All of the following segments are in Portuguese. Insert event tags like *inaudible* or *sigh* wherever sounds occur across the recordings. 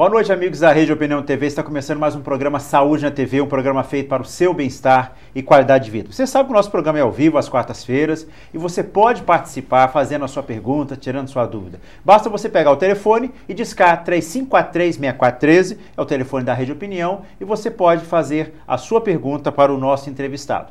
Boa noite, amigos da Rede Opinião TV. Está começando mais um programa Saúde na TV, um programa feito para o seu bem-estar e qualidade de vida. Você sabe que o nosso programa é ao vivo às quartas-feiras e você pode participar fazendo a sua pergunta, tirando sua dúvida. Basta você pegar o telefone e discar 3543-6413, é o telefone da Rede Opinião, e você pode fazer a sua pergunta para o nosso entrevistado.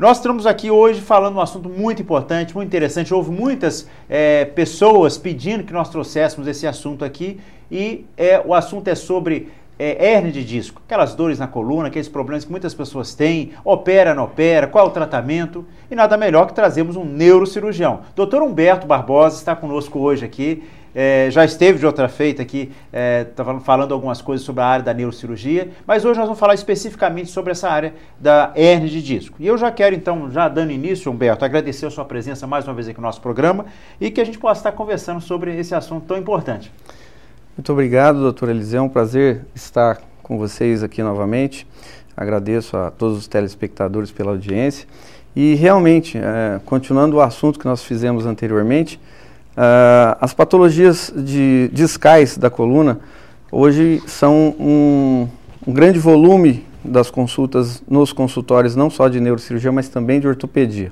Nós estamos aqui hoje falando um assunto muito importante, muito interessante. Houve muitas é, pessoas pedindo que nós trouxéssemos esse assunto aqui e é, o assunto é sobre é, hernia de disco, aquelas dores na coluna, aqueles problemas que muitas pessoas têm, opera, não opera, qual é o tratamento, e nada melhor que trazermos um neurocirurgião. Dr. Humberto Barbosa está conosco hoje aqui, é, já esteve de outra feita aqui, é, tá falando algumas coisas sobre a área da neurocirurgia, mas hoje nós vamos falar especificamente sobre essa área da hernia de disco. E eu já quero, então, já dando início, Humberto, agradecer a sua presença mais uma vez aqui no nosso programa e que a gente possa estar conversando sobre esse assunto tão importante. Muito obrigado, doutor Eliseu. É um prazer estar com vocês aqui novamente. Agradeço a todos os telespectadores pela audiência. E realmente, é, continuando o assunto que nós fizemos anteriormente, Uh, as patologias de discais da coluna hoje são um, um grande volume das consultas nos consultórios, não só de neurocirurgia, mas também de ortopedia.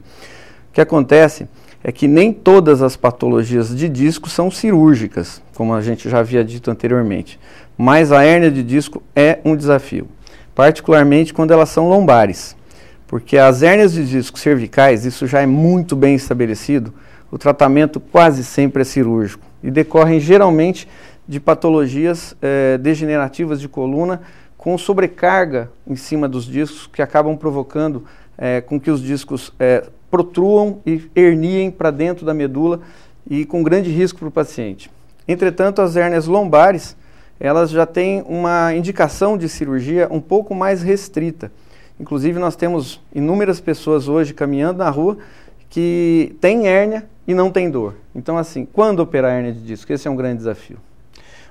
O que acontece é que nem todas as patologias de disco são cirúrgicas, como a gente já havia dito anteriormente, mas a hérnia de disco é um desafio, particularmente quando elas são lombares, porque as hérnias de disco cervicais, isso já é muito bem estabelecido, o tratamento quase sempre é cirúrgico e decorrem geralmente de patologias eh, degenerativas de coluna com sobrecarga em cima dos discos que acabam provocando eh, com que os discos eh, protruam e herniem para dentro da medula e com grande risco para o paciente. Entretanto, as hérnias lombares elas já têm uma indicação de cirurgia um pouco mais restrita. Inclusive, nós temos inúmeras pessoas hoje caminhando na rua que têm hérnia e não tem dor. Então, assim, quando operar hérnia de disco? Esse é um grande desafio.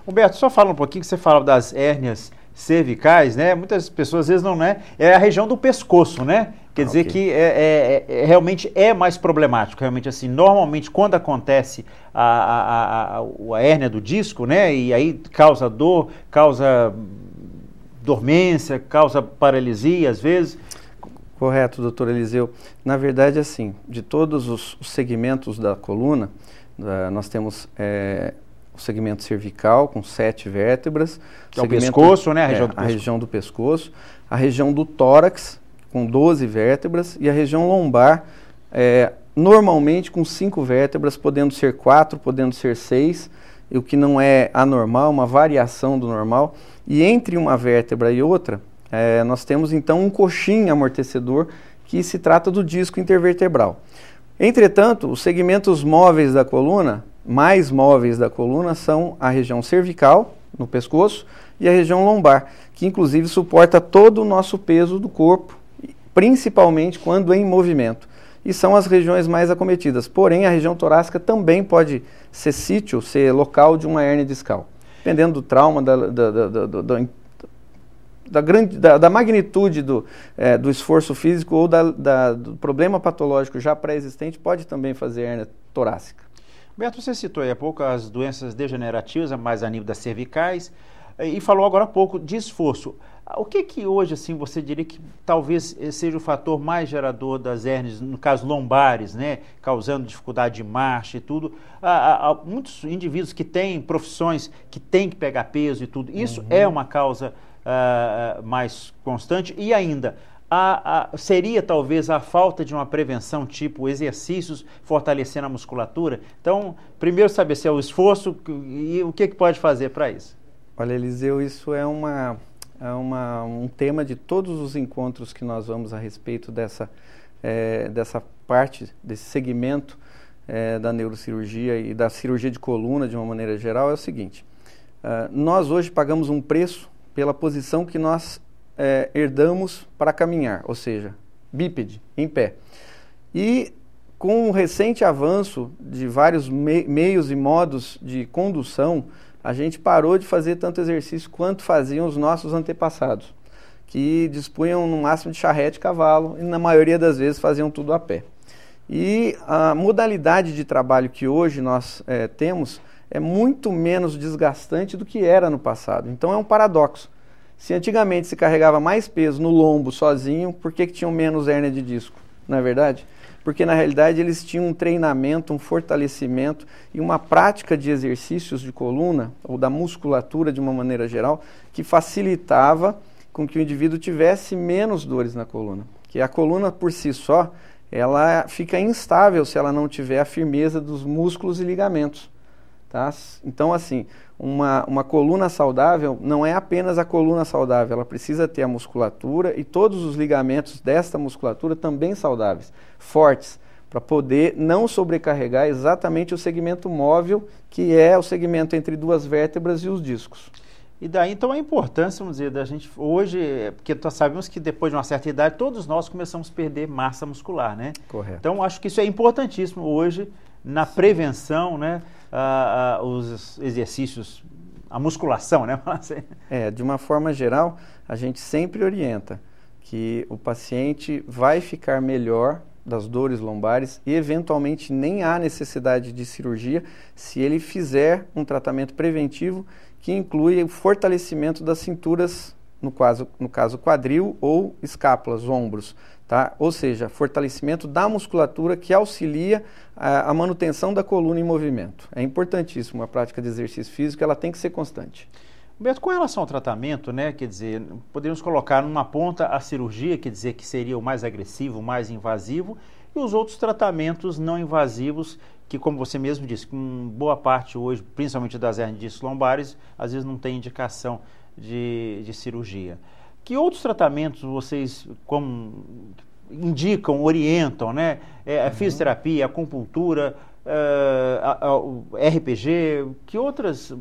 Humberto, só fala um pouquinho que você fala das hérnias cervicais, né? Muitas pessoas às vezes não, né? É a região do pescoço, né? Quer ah, dizer okay. que é, é, é, realmente é mais problemático. Realmente, assim, normalmente quando acontece a, a, a, a hérnia do disco, né? E aí causa dor, causa dormência, causa paralisia às vezes. Correto, doutor Eliseu. Na verdade, assim, de todos os, segmentos da coluna, nós temos é, o segmento cervical com sete vértebras. Que é o pescoço, né? A é, região, é, do pescoço. a região do pescoço. A região do tórax, com 12 vértebras, e a região lombar, é, normalmente com cinco vértebras, podendo ser quatro, podendo ser seis, o que não é anormal, uma variação do normal. E entre uma vértebra e outra, é, nós temos então um coxim amortecedor que se trata do disco intervertebral. Entretanto, os segmentos móveis da coluna, mais móveis da coluna, são a região cervical, no pescoço, e a região lombar, que inclusive suporta todo o nosso peso do corpo, principalmente quando em movimento. E são as regiões mais acometidas. Porém, a região torácica também pode ser sítio, ser local de uma hernia discal. Dependendo do trauma, da, da, da, da, grande, da, da magnitude do, é, do esforço físico ou da, da, do problema patológico já pré-existente pode também fazer hérnia torácica. Beto, você citou aí há pouco as doenças degenerativas, mais a nível das cervicais, e falou agora há pouco de esforço. O que que hoje assim você diria que talvez eh, seja o fator mais gerador das hernias, no caso lombares, né, causando dificuldade de marcha e tudo? Há, há, há muitos indivíduos que têm profissões que têm que pegar peso e tudo. Isso uhum. é uma causa uh, mais constante e ainda a, a, seria talvez a falta de uma prevenção tipo exercícios fortalecendo a musculatura. Então, primeiro saber se é o esforço e o que, que pode fazer para isso. Olha, Eliseu, isso é, uma, é uma, um tema de todos os encontros que nós vamos a respeito dessa, é, dessa parte, desse segmento é, da neurocirurgia e da cirurgia de coluna de uma maneira geral. É o seguinte: uh, nós hoje pagamos um preço pela posição que nós é, herdamos para caminhar, ou seja, bípede, em pé. E com o recente avanço de vários me meios e modos de condução, a gente parou de fazer tanto exercício quanto faziam os nossos antepassados, que dispunham no máximo de charrete e cavalo e na maioria das vezes faziam tudo a pé. E a modalidade de trabalho que hoje nós é, temos é muito menos desgastante do que era no passado. Então é um paradoxo. Se antigamente se carregava mais peso no lombo sozinho, por que, que tinham menos hérnia de disco? Não é verdade? Porque na realidade eles tinham um treinamento, um fortalecimento e uma prática de exercícios de coluna ou da musculatura de uma maneira geral que facilitava com que o indivíduo tivesse menos dores na coluna. Que a coluna por si só, ela fica instável se ela não tiver a firmeza dos músculos e ligamentos. Tá? Então, assim, uma, uma coluna saudável não é apenas a coluna saudável, ela precisa ter a musculatura e todos os ligamentos desta musculatura também saudáveis, fortes, para poder não sobrecarregar exatamente o segmento móvel, que é o segmento entre duas vértebras e os discos. E daí então a importância, vamos dizer, da gente hoje, é, porque nós sabemos que depois de uma certa idade todos nós começamos a perder massa muscular, né? Correto. Então acho que isso é importantíssimo hoje na prevenção, né? uh, uh, os exercícios, a musculação, né? *laughs* Assim. é, de uma forma geral, a gente sempre orienta que o paciente vai ficar melhor das dores lombares e eventualmente nem há necessidade de cirurgia se ele fizer um tratamento preventivo que inclui o fortalecimento das cinturas, no caso, no caso quadril ou escápulas, ombros. Tá? Ou seja, fortalecimento da musculatura que auxilia a, a, manutenção da coluna em movimento. É importantíssimo a prática de exercício físico, ela tem que ser constante. Beto, com relação ao tratamento, né, quer dizer, poderíamos colocar numa ponta a cirurgia, quer dizer, que seria o mais agressivo, o mais invasivo, e os outros tratamentos não invasivos, que como você mesmo disse, com boa parte hoje, principalmente das hernias lombares, às vezes não tem indicação de, de cirurgia. Que outros tratamentos vocês como, indicam, orientam, né? É, a uhum. fisioterapia, a acupuntura, uh, a, a, RPG, que outras...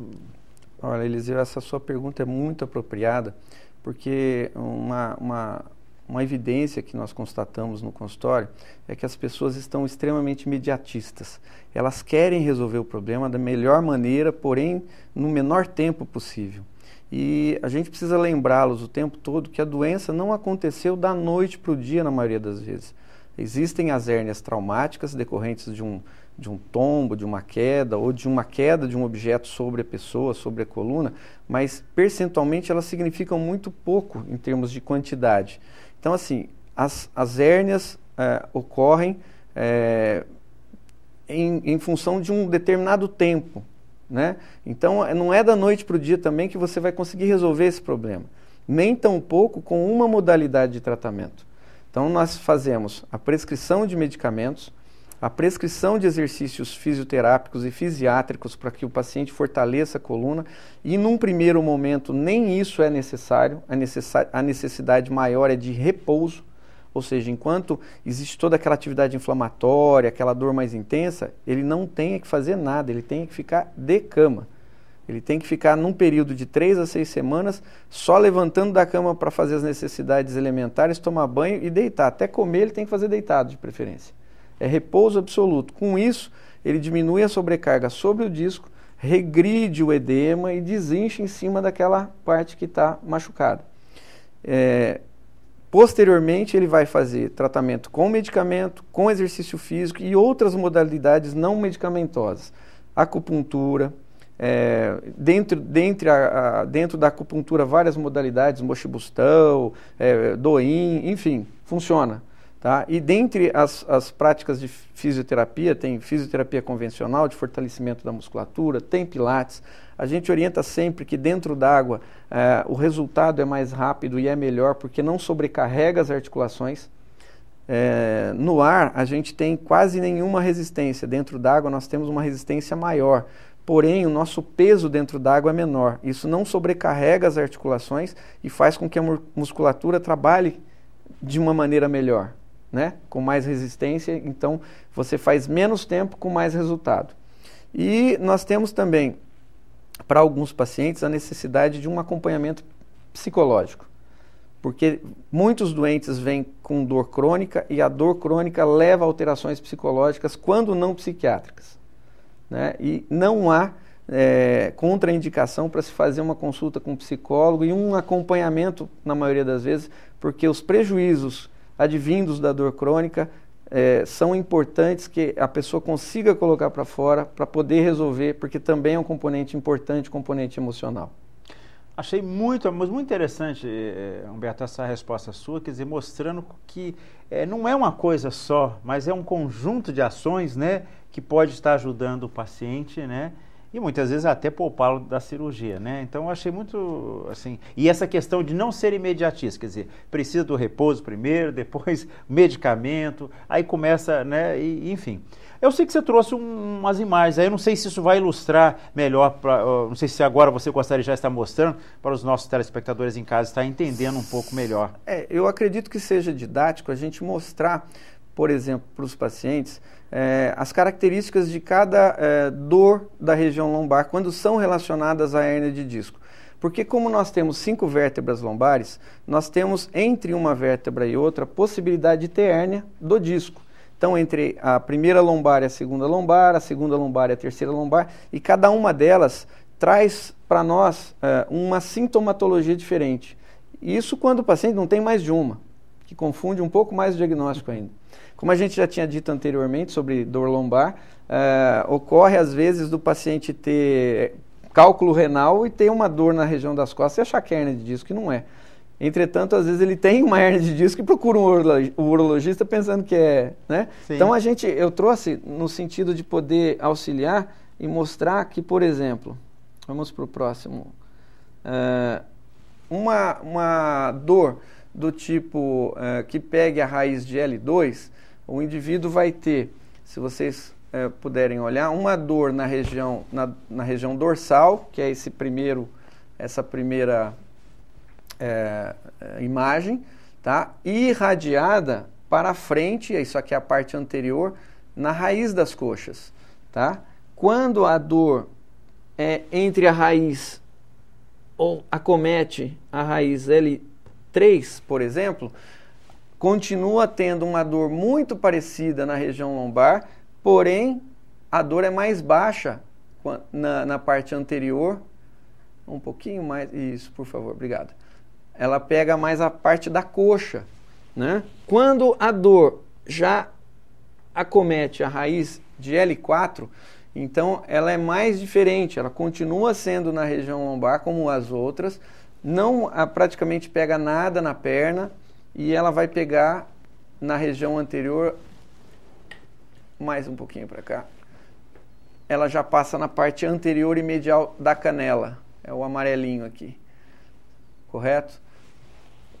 Olha, Eliseu, essa sua pergunta é muito apropriada, porque uma, uma, uma evidência que nós constatamos no consultório é que as pessoas estão extremamente imediatistas. Elas querem resolver o problema da melhor maneira, porém no menor tempo possível. E a gente precisa lembrá-los o tempo todo que a doença não aconteceu da noite para o dia, na maioria das vezes. Existem as hérnias traumáticas decorrentes de um, de um tombo, de uma queda ou de uma queda de um objeto sobre a pessoa, sobre a coluna, mas percentualmente elas significam muito pouco em termos de quantidade. Então, assim, as, as hérnias é, ocorrem é, em, em função de um determinado tempo. Né? Então, é, não é da noite para o dia também que você vai conseguir resolver esse problema, nem tampouco com uma modalidade de tratamento. Então, nós fazemos a prescrição de medicamentos, a prescrição de exercícios fisioterápicos e fisiátricos para que o paciente fortaleça a coluna, e num primeiro momento nem isso é necessário, a necessidade maior é de repouso. Ou seja, enquanto existe toda aquela atividade inflamatória, aquela dor mais intensa, ele não tem que fazer nada, ele tem que ficar de cama. Ele tem que ficar num período de três a seis semanas só levantando da cama para fazer as necessidades elementares, tomar banho e deitar. Até comer ele tem que fazer deitado, de preferência. É repouso absoluto. Com isso, ele diminui a sobrecarga sobre o disco, regride o edema e desincha em cima daquela parte que está machucada. É, Posteriormente, ele vai fazer tratamento com medicamento, com exercício físico e outras modalidades não medicamentosas. Acupuntura, é, dentro, dentro, a, a, dentro da acupuntura, várias modalidades, mochibustão, é, enfim, funciona. Tá? E dentre as, as práticas de fisioterapia, tem fisioterapia convencional, de fortalecimento da musculatura, tem pilates, a gente orienta sempre que dentro d'água eh, o resultado é mais rápido e é melhor porque não sobrecarrega as articulações. Eh, no ar, a gente tem quase nenhuma resistência. Dentro d'água, nós temos uma resistência maior. Porém, o nosso peso dentro d'água é menor. Isso não sobrecarrega as articulações e faz com que a musculatura trabalhe de uma maneira melhor, né? com mais resistência. Então, você faz menos tempo com mais resultado. E nós temos também para alguns pacientes, a necessidade de um acompanhamento psicológico. Porque muitos doentes vêm com dor crônica e a dor crônica leva a alterações psicológicas, quando não psiquiátricas. Né? E não há é, contraindicação para se fazer uma consulta com um psicólogo e um acompanhamento, na maioria das vezes, porque os prejuízos advindos da dor crônica é, são importantes que a pessoa consiga colocar para fora para poder resolver, porque também é um componente importante, componente emocional. Achei muito, mas muito interessante, eh, Humberto, essa resposta sua, quer dizer, mostrando que é, não é uma coisa só, mas é um conjunto de ações, né, que pode estar ajudando o paciente, né, e muitas vezes até poupá-lo da cirurgia, né? Então eu achei muito assim. E essa questão de não ser imediatista, quer dizer, precisa do repouso primeiro, *laughs* depois medicamento, aí começa, né? E, enfim. Eu sei que você trouxe um, umas imagens, aí eu não sei se isso vai ilustrar melhor, pra, uh, não sei se agora você gostaria já estar mostrando para os nossos telespectadores em casa estar entendendo um pouco melhor. É, eu acredito que seja didático a gente mostrar, por exemplo, para os pacientes é, as características de cada é, dor da região lombar quando são relacionadas à hernia de disco. Porque como nós temos cinco vértebras lombares, nós temos entre uma vértebra e outra possibilidade de ter hérnia do disco. Então, entre a primeira lombar e a segunda lombar, a segunda lombar e a terceira lombar, e cada uma delas traz para nós é, uma sintomatologia diferente. Isso quando o paciente não tem mais de uma, que confunde um pouco mais o diagnóstico ainda. Como a gente já tinha dito anteriormente sobre dor lombar, uh, ocorre às vezes do paciente ter cálculo renal e ter uma dor na região das costas e achar que é hernia de disco, que não é. Entretanto, às vezes ele tem uma hernia de disco e procura um urologista pensando que é, né? Sim. Então a gente, eu trouxe no sentido de poder auxiliar e mostrar que, por exemplo, vamos para o próximo, uh, uma, uma dor do tipo uh, que pegue a raiz de L2, o indivíduo vai ter, se vocês é, puderem olhar, uma dor na região, na, na, região dorsal, que é esse primeiro, essa primeira é, imagem, tá? irradiada para frente, isso aqui é a parte anterior, na raiz das coxas. Tá? Quando a dor é entre a raiz ou acomete a raiz L3, por exemplo, continua tendo uma dor muito parecida na região lombar, porém a dor é mais baixa na, na parte anterior. Um pouquinho mais. Isso, por favor, obrigado. Ela pega mais a parte da coxa. Né? Quando a dor já acomete a raiz de L4, então ela é mais diferente, ela continua sendo na região lombar como as outras, não praticamente pega nada na perna, e ela vai pegar na região anterior, mais um pouquinho para cá, ela já passa na parte anterior e medial da canela, é o amarelinho aqui, correto?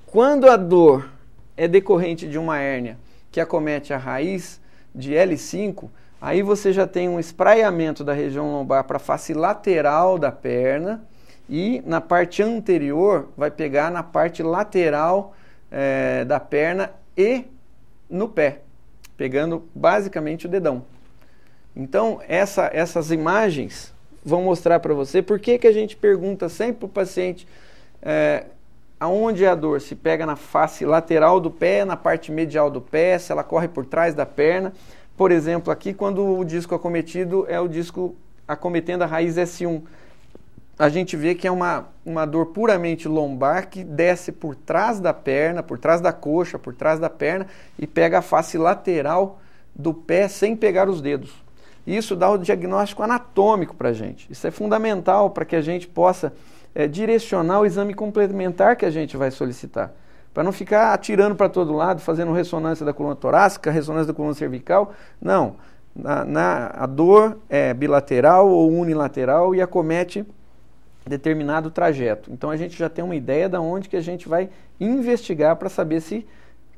Quando a dor é decorrente de uma hérnia que acomete a raiz de L5, aí você já tem um espraiamento da região lombar para a face lateral da perna e na parte anterior vai pegar na parte lateral é, da perna e no pé, pegando basicamente o dedão. Então, essa, essas imagens vão mostrar para você por que, que a gente pergunta sempre para o paciente é, aonde é a dor, se pega na face lateral do pé, na parte medial do pé, se ela corre por trás da perna. Por exemplo, aqui quando o disco acometido é o disco acometendo a raiz S1 a gente vê que é uma, uma dor puramente lombar que desce por trás da perna, por trás da coxa, por trás da perna e pega a face lateral do pé sem pegar os dedos. Isso dá o diagnóstico anatômico para a gente. Isso é fundamental para que a gente possa é, direcionar o exame complementar que a gente vai solicitar. Para não ficar atirando para todo lado, fazendo ressonância da coluna torácica, ressonância da coluna cervical. Não. Na, na a dor é bilateral ou unilateral e acomete determinado trajeto. Então a gente já tem uma ideia da onde que a gente vai investigar para saber se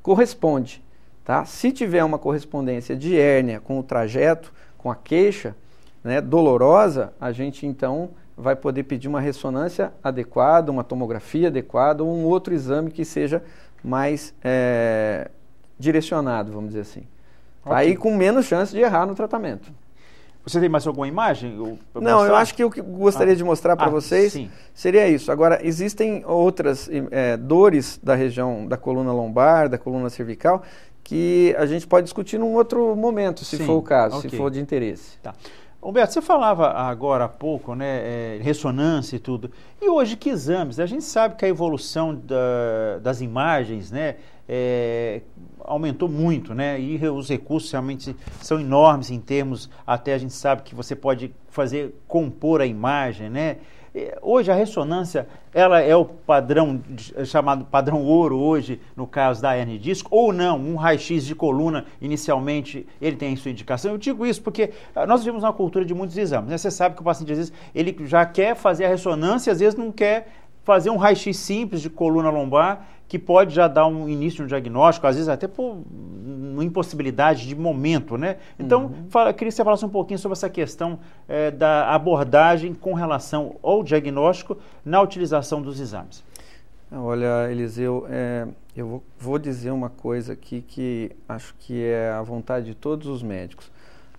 corresponde. Tá? Se tiver uma correspondência de hérnia com o trajeto, com a queixa né, dolorosa, a gente então vai poder pedir uma ressonância adequada, uma tomografia adequada ou um outro exame que seja mais é, direcionado, vamos dizer assim. Tá? Okay. Aí com menos chance de errar no tratamento. Você tem mais alguma imagem? Não, mostrar? eu acho que o que gostaria ah. de mostrar para ah, vocês sim. seria isso. Agora, existem outras é, dores da região da coluna lombar, da coluna cervical, que a gente pode discutir num outro momento, se sim. for o caso, okay. se for de interesse. Tá. Humberto, você falava agora há pouco, né, é, ressonância e tudo. E hoje, que exames? Né? A gente sabe que a evolução da, das imagens, né, é, aumentou muito, né? E os recursos realmente são enormes em termos, até a gente sabe que você pode fazer compor a imagem, né? É, hoje a ressonância ela é o padrão é chamado padrão ouro hoje no caso da hernia disco ou não? Um raio-x de coluna inicialmente ele tem sua indicação. Eu digo isso porque ah, nós vivemos uma cultura de muitos exames. Né? Você sabe que o paciente às vezes ele já quer fazer a ressonância, às vezes não quer fazer um raio-x simples de coluna lombar, que pode já dar um início de um diagnóstico, às vezes até por uma impossibilidade de momento, né? Então, uhum. fala, queria que você falasse um pouquinho sobre essa questão é, da abordagem com relação ao diagnóstico na utilização dos exames. Olha, Eliseu, é, eu vou, vou, dizer uma coisa aqui que acho que é a vontade de todos os médicos.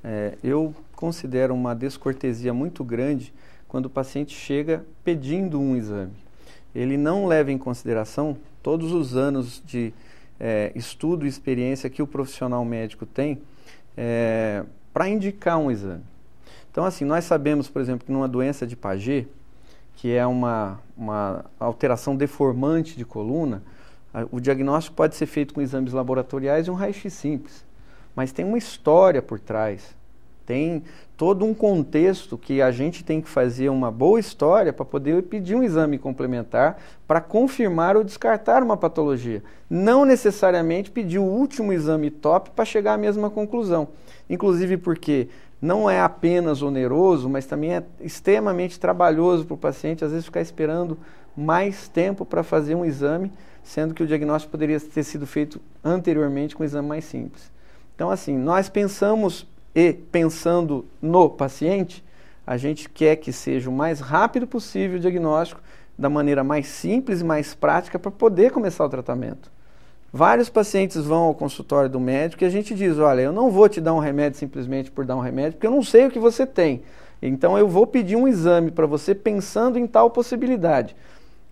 É, eu considero uma descortesia muito grande quando o paciente chega pedindo um exame ele não leva em consideração todos os anos de é, estudo e experiência que o profissional médico tem é, para indicar um exame. Então, assim, nós sabemos, por exemplo, que numa doença de Paget, que é uma, uma alteração deformante de coluna, a, o diagnóstico pode ser feito com exames laboratoriais e um raio-x simples. Mas tem uma história por trás tem todo um contexto que a gente tem que fazer uma boa história para poder pedir um exame complementar para confirmar ou descartar uma patologia. Não necessariamente pedir o último exame top para chegar à mesma conclusão. Inclusive porque não é apenas oneroso, mas também é extremamente trabalhoso para o paciente, às vezes ficar esperando mais tempo para fazer um exame, sendo que o diagnóstico poderia ter sido feito anteriormente com um exame mais simples. Então, assim, nós pensamos e pensando no paciente, a gente quer que seja o mais rápido possível o diagnóstico, da maneira mais simples e mais prática para poder começar o tratamento. Vários pacientes vão ao consultório do médico e a gente diz: olha, eu não vou te dar um remédio simplesmente por dar um remédio, porque eu não sei o que você tem. Então eu vou pedir um exame para você pensando em tal possibilidade.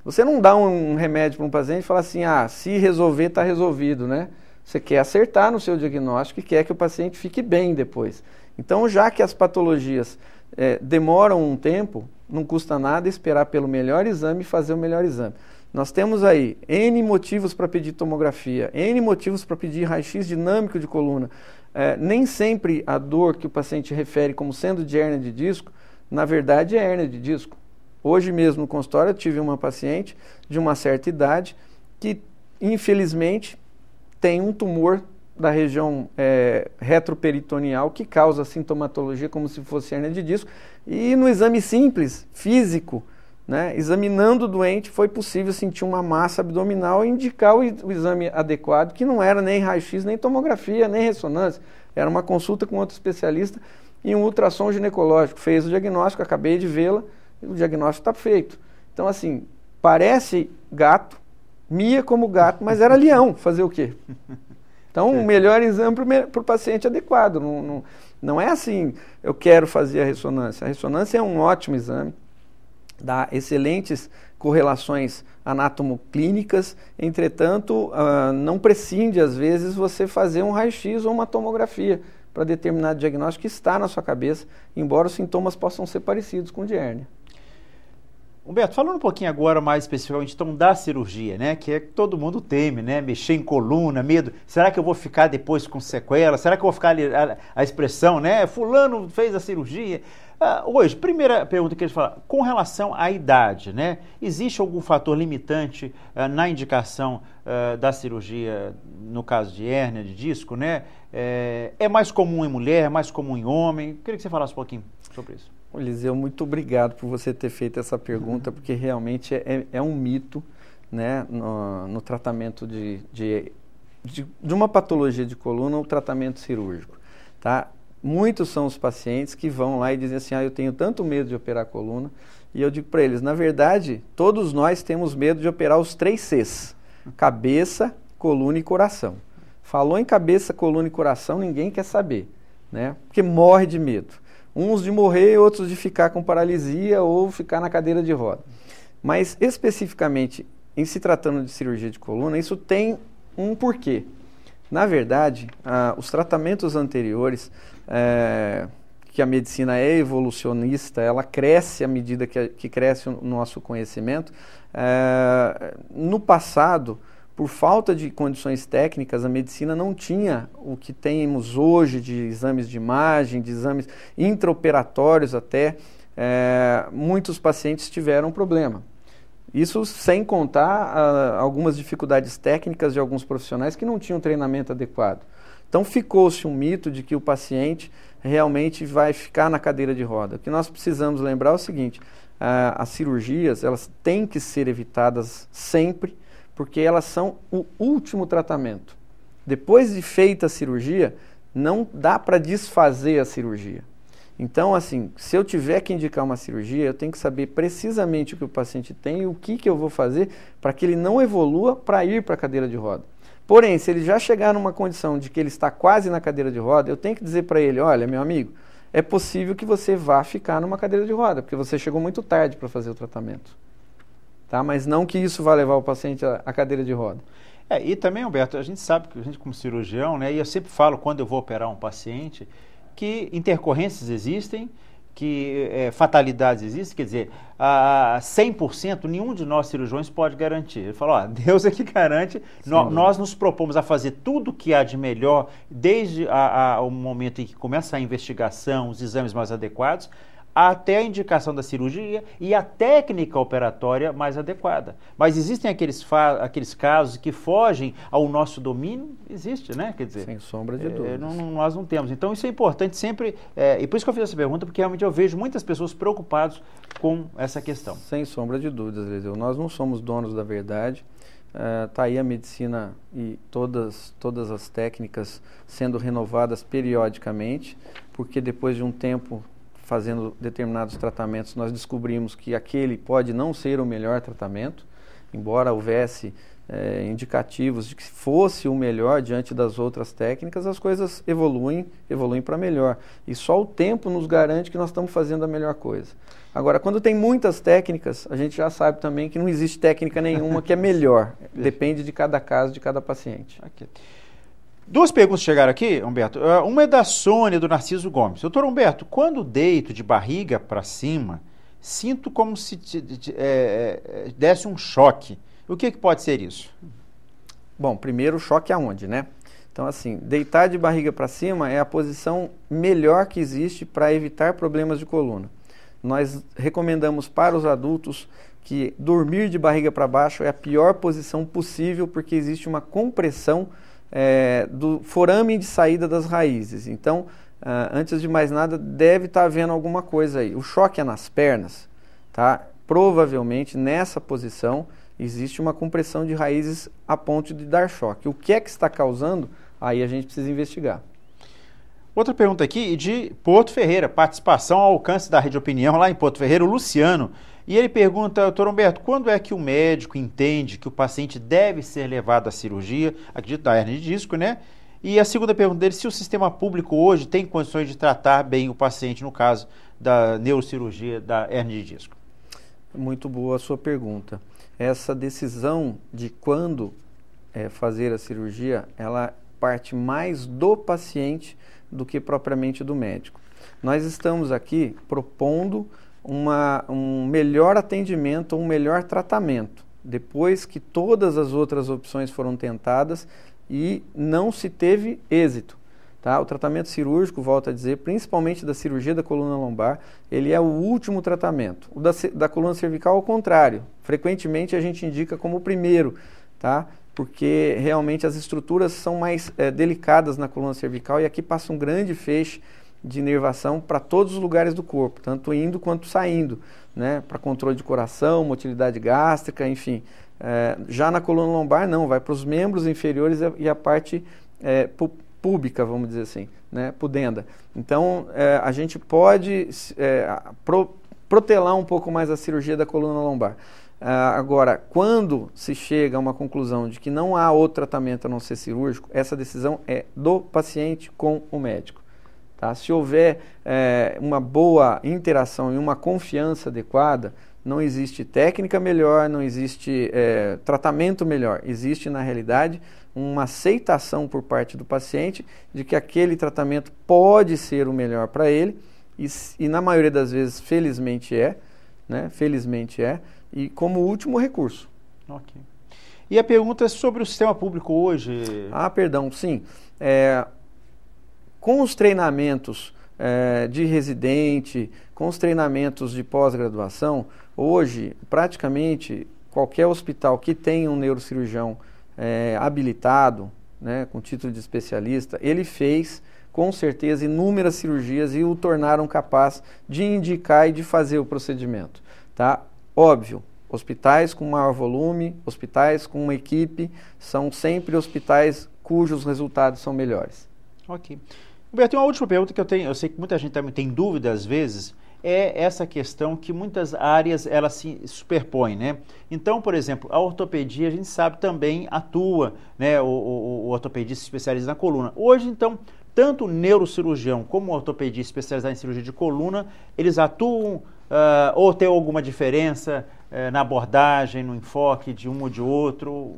Você não dá um remédio para um paciente e fala assim: ah, se resolver, está resolvido, né? Você quer acertar no seu diagnóstico e quer que o paciente fique bem depois. Então, já que as patologias é, demoram um tempo, não custa nada esperar pelo melhor exame e fazer o melhor exame. Nós temos aí N motivos para pedir tomografia, N motivos para pedir raio-x dinâmico de coluna. É, nem sempre a dor que o paciente refere como sendo de hernia de disco, na verdade é hernia de disco. Hoje mesmo no consultório eu tive uma paciente de uma certa idade que, infelizmente, tem um tumor da região é, retroperitoneal que causa sintomatologia como se fosse hernia de disco. E no exame simples, físico, né, examinando o doente, foi possível sentir uma massa abdominal e indicar o, o exame adequado, que não era nem raio-x, nem tomografia, nem ressonância. Era uma consulta com outro especialista e um ultrassom ginecológico. Fez o diagnóstico, acabei de vê-la, o diagnóstico está feito. Então, assim, parece gato, Mia como gato, mas era leão, fazer o quê? *laughs* Então, o é. melhor exame para o paciente adequado. Não, não, não é assim, eu quero fazer a ressonância. A ressonância é um ótimo exame, dá excelentes correlações anatomoclínicas, entretanto, uh, não prescinde, às vezes, você fazer um raio-x ou uma tomografia para determinado diagnóstico que está na sua cabeça, embora os sintomas possam ser parecidos com o de hérnia. Humberto, falando um pouquinho agora mais especificamente então da cirurgia, né? Que é que todo mundo teme, né? Mexer em coluna, medo. Será que eu vou ficar depois com sequela? Será que eu vou ficar ali, a, a, expressão, né? Fulano fez a cirurgia. Ah, hoje, primeira pergunta que eles falar, com relação à idade, né? Existe algum fator limitante ah, na indicação ah, da cirurgia, no caso de hérnia de disco, né? É, é mais comum em mulher, é mais comum em homem? Queria que você falasse um pouquinho sobre isso. Eliseu, muito obrigado por você ter feito essa pergunta, uhum. porque realmente é, é um mito né, no, no tratamento de, de, de, de, uma patologia de coluna, o tratamento cirúrgico. Tá? Muitos são os pacientes que vão lá e dizem assim, ah, eu tenho tanto medo de operar a coluna, e eu digo para eles, na verdade, todos nós temos medo de operar os três Cs, cabeça, coluna e coração. Falou em cabeça, coluna e coração, ninguém quer saber, né? porque morre de medo. Uns de morrer, outros de ficar com paralisia ou ficar na cadeira de roda. Mas especificamente em se tratando de cirurgia de coluna, isso tem um porquê. Na verdade, ah, os tratamentos anteriores, é, que a medicina é evolucionista, ela cresce à medida que, que cresce o nosso conhecimento. É, no passado, por falta de condições técnicas, a medicina não tinha o que temos hoje de exames de imagem, de exames intraoperatórios até. É, muitos pacientes tiveram problema. Isso sem contar ah, algumas dificuldades técnicas de alguns profissionais que não tinham treinamento adequado. Então ficou-se um mito de que o paciente realmente vai ficar na cadeira de roda. O que nós precisamos lembrar é o seguinte: ah, as cirurgias elas têm que ser evitadas sempre porque elas são o último tratamento. Depois de feita a cirurgia, não dá para desfazer a cirurgia. Então, assim, se eu tiver que indicar uma cirurgia, eu tenho que saber precisamente o que o paciente tem e o que, que eu vou fazer para que ele não evolua para ir para a cadeira de roda. Porém, se ele já chegar numa condição de que ele está quase na cadeira de roda, eu tenho que dizer para ele: olha, meu amigo, é possível que você vá ficar numa cadeira de roda, porque você chegou muito tarde para fazer o tratamento tá? Mas não que isso vá levar o paciente à cadeira de roda. É, e também, Humberto, a gente sabe que a gente como cirurgião, né, e eu sempre falo quando eu vou operar um paciente, que intercorrências existem, que é, fatalidades existem, quer dizer, a 100% nenhum de nós cirurgiões pode garantir. Ele falou, ó, *laughs* Deus é que garante, no, nós nos propomos a fazer tudo o que há de melhor, desde a, a, o momento em que começa a investigação, os exames mais adequados, até a indicação da cirurgia e a técnica operatória mais adequada. Mas existem aqueles, aqueles casos que fogem ao nosso domínio? Existe, né? Quer dizer, Sem sombra de dúvida. É, nós não temos. Então isso é importante sempre, é, e por isso que eu fiz essa pergunta, porque realmente eu vejo muitas pessoas preocupadas com essa questão. Sem sombra de dúvidas, Eliseu. Nós não somos donos da verdade. Está é, uh, aí a medicina e todas, todas as técnicas sendo renovadas periodicamente, porque depois de um tempo fazendo determinados tratamentos, nós descobrimos que aquele pode não ser o melhor tratamento, embora houvesse é, indicativos de que fosse o melhor diante das outras técnicas, as coisas evoluem, evoluem para melhor. E só o tempo nos garante que nós estamos fazendo a melhor coisa. Agora, quando tem muitas técnicas, a gente já sabe também que não existe técnica nenhuma que é melhor. *laughs* Depende de cada caso, de cada paciente. Okay. Duas perguntas chegaram aqui, Humberto. Ah, uma é da Sônia, do Narciso Gomes. Doutor Humberto, quando deito de barriga para cima, sinto como se é, é, desse um choque. O que, que pode ser isso? Bom, primeiro, choque aonde, né? Então, assim, deitar de barriga para cima é a posição melhor que existe para evitar problemas de coluna. Nós recomendamos para os adultos que dormir de barriga para baixo é a pior posição possível porque existe uma compressão é, do forame de saída das raízes. Então, ah, antes de mais nada, deve estar tá havendo alguma coisa aí. O choque é nas pernas, tá? Provavelmente nessa posição existe uma compressão de raízes a ponto de dar choque. O que é que está causando? Aí a gente precisa investigar. Outra pergunta aqui de Porto Ferreira, participação ao alcance da Rede Opinião lá em Porto Ferreira, o Luciano. E ele pergunta, doutor Humberto, quando é que o médico entende que o paciente deve ser levado à cirurgia, acredito da hernia de disco, né? E a segunda pergunta dele, se o sistema público hoje tem condições de tratar bem o paciente, no caso da neurocirurgia da hernia de disco? Muito boa a sua pergunta. Essa decisão de quando é, fazer a cirurgia, ela parte mais do paciente do que propriamente do médico. Nós estamos aqui propondo uma, um melhor atendimento, um melhor tratamento, depois que todas as outras opções foram tentadas e não se teve êxito. Tá? O tratamento cirúrgico, volto a dizer, principalmente da cirurgia da coluna lombar, ele é o último tratamento. O da, da coluna cervical, ao contrário. Frequentemente a gente indica como o primeiro, tá? porque realmente as estruturas são mais é, delicadas na coluna cervical e aqui passa um grande feixe de inervação para todos os lugares do corpo, tanto indo quanto saindo, né? para controle de coração, motilidade gástrica, enfim. É, já na coluna lombar, não, vai para os membros inferiores e a parte é, pública, vamos dizer assim, né? pudenda. Então, é, a gente pode é, pro, protelar um pouco mais a cirurgia da coluna lombar. Ah, agora, quando se chega a uma conclusão de que não há outro tratamento a não ser cirúrgico, essa decisão é do paciente com o médico. Tá? Se houver é, uma boa interação e uma confiança adequada, não existe técnica melhor, não existe é, tratamento melhor. Existe, na realidade, uma aceitação por parte do paciente de que aquele tratamento pode ser o melhor para ele, e, e na maioria das vezes, felizmente é. Né? Felizmente é e como último recurso. Ok. E a pergunta é sobre o sistema público hoje. Ah, perdão, sim. É, com os treinamentos é, de residente, com os treinamentos de pós-graduação, hoje, praticamente qualquer hospital que tenha um neurocirurgião é, habilitado, né, com título de especialista, ele fez com certeza inúmeras cirurgias e o tornaram capaz de indicar e de fazer o procedimento. Tá? Óbvio, hospitais com maior volume, hospitais com uma equipe, são sempre hospitais cujos resultados são melhores. Ok. Roberto, uma última pergunta que eu tenho, eu sei que muita gente também tem dúvida às vezes, é essa questão que muitas áreas elas se superpõem, né? Então, por exemplo, a ortopedia a gente sabe também atua, né? O, o, o ortopedista especializa na coluna. Hoje, então, tanto o neurocirurgião como o ortopedista especializado em cirurgia de coluna, eles atuam Uh, ou tem alguma diferença uh, na abordagem, no enfoque de um ou de outro?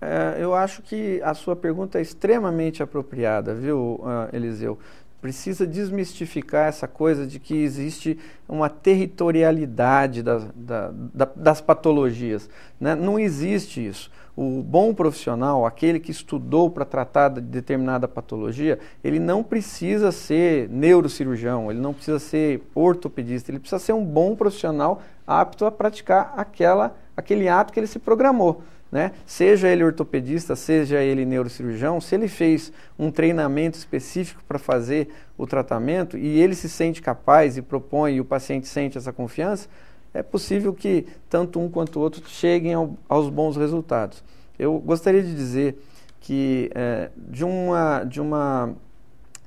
É, eu acho que a sua pergunta é extremamente apropriada, viu, ah, Eliseu? precisa desmistificar essa coisa de que existe uma territorialidade das, da, da, das patologias. Né? Não existe isso. O bom profissional, aquele que estudou para tratar de determinada patologia, ele não precisa ser neurocirurgião, ele não precisa ser ortopedista, ele precisa ser um bom profissional apto a praticar aquela, aquele ato que ele se programou. Né? Seja ele ortopedista, seja ele neurocirurgião, se ele fez um treinamento específico para fazer o tratamento e ele se sente capaz e propõe e o paciente sente essa confiança, é possível que tanto um quanto o outro cheguem ao, aos bons resultados. Eu gostaria de dizer que é, de, uma, de uma,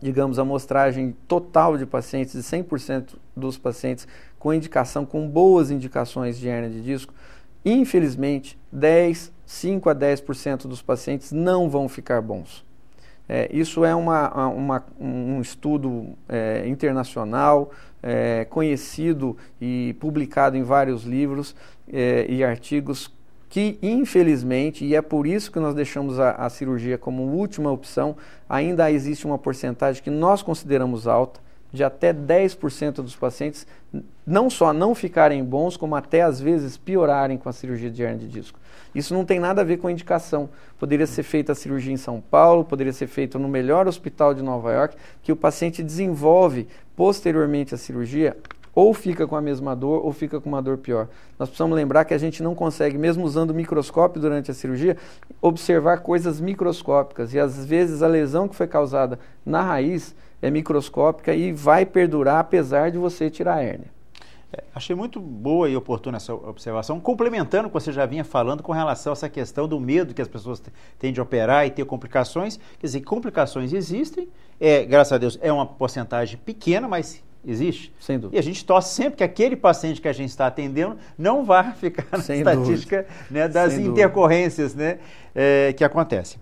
digamos, amostragem total de pacientes, de 100% dos pacientes com indicação, com boas indicações de hernia de disco, Infelizmente, 10, 5 a 10% dos pacientes não vão ficar bons. É, isso é uma, uma um estudo é, internacional, é, conhecido e publicado em vários livros é, e artigos, que infelizmente, e é por isso que nós deixamos a, a cirurgia como última opção, ainda existe uma porcentagem que nós consideramos alta, de até 10% dos pacientes não só não ficarem bons, como até às vezes piorarem com a cirurgia de hernia de disco. Isso não tem nada a ver com a indicação. Poderia ser feita a cirurgia em São Paulo, poderia ser feita no melhor hospital de Nova York, que o paciente desenvolve posteriormente a cirurgia ou fica com a mesma dor ou fica com uma dor pior. Nós precisamos lembrar que a gente não consegue, mesmo usando microscópio durante a cirurgia, observar coisas microscópicas. E às vezes a lesão que foi causada na raiz é microscópica e vai perdurar apesar de você tirar a hérnia. É, achei muito boa e oportuna essa observação, complementando o que você já vinha falando com relação a essa questão do medo que as pessoas têm de operar e ter complicações. Quer dizer, complicações existem, é, graças a Deus é uma porcentagem pequena, mas existe. Sem dúvida. E a gente torce sempre que aquele paciente que a gente está atendendo não vá *laughs* ficar na Sem estatística né, das Sem intercorrências né, é, que acontecem.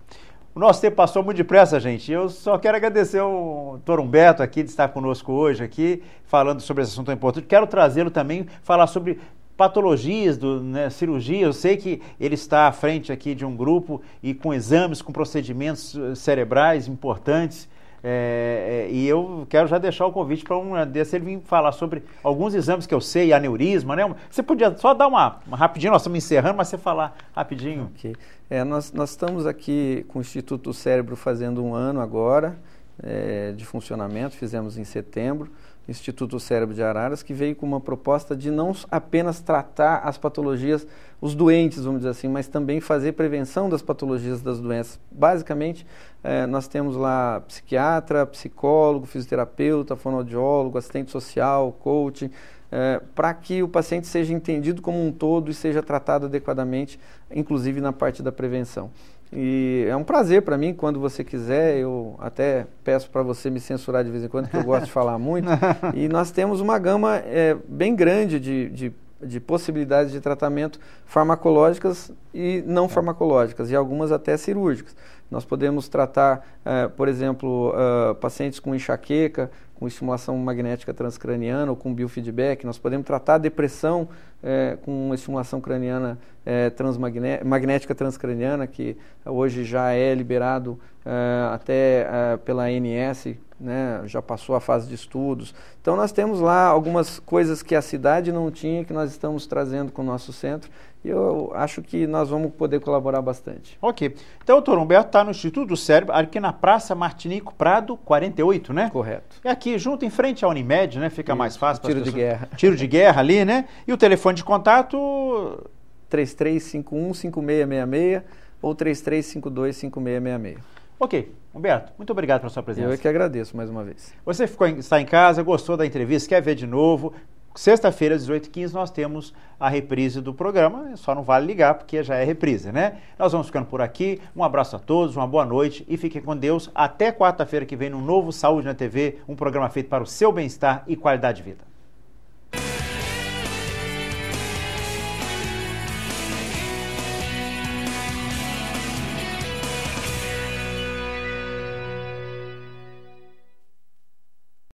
Nossa, nosso tempo passou muito depressa, gente. Eu só quero agradecer o Dr. Humberto aqui de estar conosco hoje aqui, falando sobre esse assunto tão importante. Quero trazê-lo também, falar sobre patologias, do, né, cirurgia. Eu sei que ele está à frente aqui de um grupo e com exames, com procedimentos eh, cerebrais importantes. É, é, e eu quero já deixar o convite para um desse ele vir falar sobre alguns exames que eu sei, aneurisma, né? Você podia só dar uma, uma rapidinho, nós estamos encerrando, mas você falar rapidinho. Okay. É, nós, nós estamos aqui com o Instituto do Cérebro fazendo um ano agora é, de funcionamento, fizemos em setembro. Instituto Cérebro de Araras, que veio com uma proposta de não apenas tratar as patologias, os doentes, vamos dizer assim, mas também fazer prevenção das patologias das doenças. Basicamente, é, nós temos lá psiquiatra, psicólogo, fisioterapeuta, fonoaudiólogo, assistente social, coach, eh, para que o paciente seja entendido como um todo e seja tratado adequadamente, inclusive na parte da prevenção. E é um prazer para mim, quando você quiser, eu até peço para você me censurar de vez em quando, que eu gosto de falar muito. *laughs* E nós temos uma gama é, bem grande de, de, de, possibilidades de tratamento farmacológicas e não é. farmacológicas, e algumas até cirúrgicas. Nós podemos tratar, é, por exemplo, ah, pacientes com enxaqueca, com estimulação magnética transcraniana ou com biofeedback, nós podemos tratar a depressão é, com uma estimulação craniana é, magnética transcraniana, que hoje já é liberado é, até é, pela ANS, né, já passou a fase de estudos. Então nós temos lá algumas coisas que a cidade não tinha, que nós estamos trazendo com o nosso centro, eu acho que nós vamos poder colaborar bastante. Ok. Então, doutor Humberto está no Instituto do Cérebro, aqui na Praça Martinico Prado 48, né? Correto. E é aqui, junto em frente à Unimed, né? Fica Isso. mais fácil. Tiro pessoas... de guerra. Tiro de guerra ali, né? E o telefone de contato... 3351-5666 ou 3352-5666. Ok. Humberto, muito obrigado pela sua presença. Eu é que agradeço mais uma vez. Você ficou, está em casa, gostou da entrevista, quer ver de novo, Sexta-feira, às 18h15, nós temos a reprise do programa. Só não vale ligar, porque já é reprise, né? Nós vamos ficando por aqui. Um abraço a todos, uma boa noite e fiquem com Deus. Até quarta-feira que vem, no novo Saúde na TV, um programa feito para o seu bem-estar e qualidade de vida.